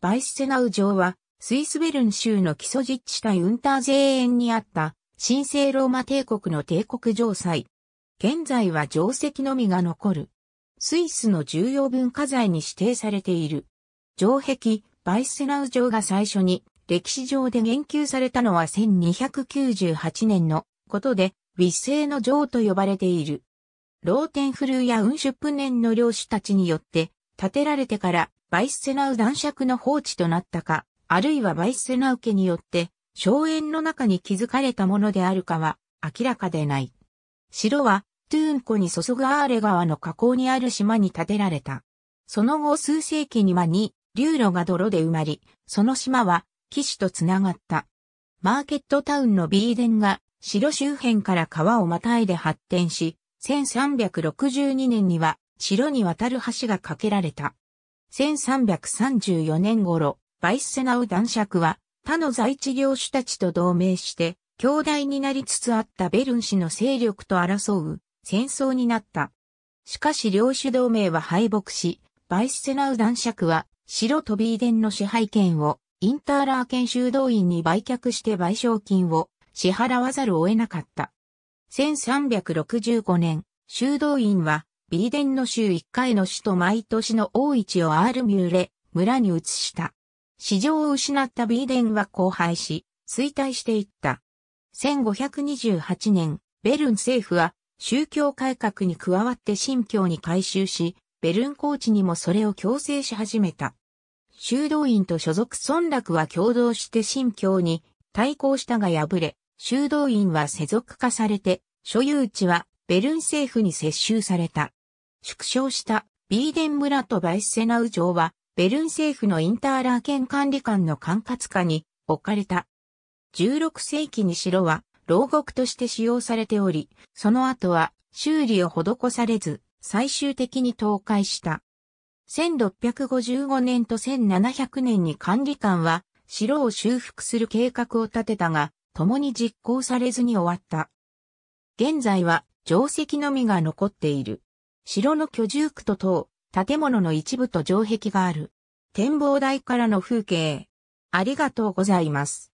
バイスセナウ城は、スイスベルン州の基礎実地帯ウンターゼー園にあった神聖ローマ帝国の帝国城塞。現在は城跡のみが残る。スイスの重要文化財に指定されている。城壁、バイスセナウ城が最初に歴史上で言及されたのは1298年のことで、微生の城と呼ばれている。ローテンフルーやウンシュプネンの領主たちによって建てられてからバイスセナウ男爵の放置となったか、あるいはバイスセナウ家によって、荘園の中に築かれたものであるかは明らかでない。城は、トゥーン湖に注ぐアーレ川の河口にある島に建てられた。その後数世紀にはに、流路が泥で埋まり、その島は、騎士とつながった。マーケットタウンのビーデンが、城周辺から川をまたいで発展し、1362年には、城に渡る橋が架けられた。1334年頃、バイスセナウ男爵は他の在地領主たちと同盟して、兄弟になりつつあったベルン氏の勢力と争う戦争になった。しかし領主同盟は敗北し、バイスセナウ男爵は白飛びデンの支配権をインターラー研修道員に売却して賠償金を支払わざるを得なかった。1365年、修道院はビーデンの州1回の首都毎年の大市をアールミューレ、村に移した。市場を失ったビーデンは荒廃し、衰退していった。1528年、ベルン政府は宗教改革に加わって新教に改修し、ベルン高地にもそれを強制し始めた。修道院と所属村落は共同して新教に対抗したが敗れ、修道院は世俗化されて、所有地はベルン政府に接収された。縮小したビーデン村とバイスセナウ城は、ベルン政府のインターラーケン管理官の管轄下に置かれた。16世紀に城は牢獄として使用されており、その後は修理を施されず、最終的に倒壊した。1655年と1700年に管理官は城を修復する計画を立てたが、共に実行されずに終わった。現在は定石のみが残っている。城の居住区と等、建物の一部と城壁がある。展望台からの風景。ありがとうございます。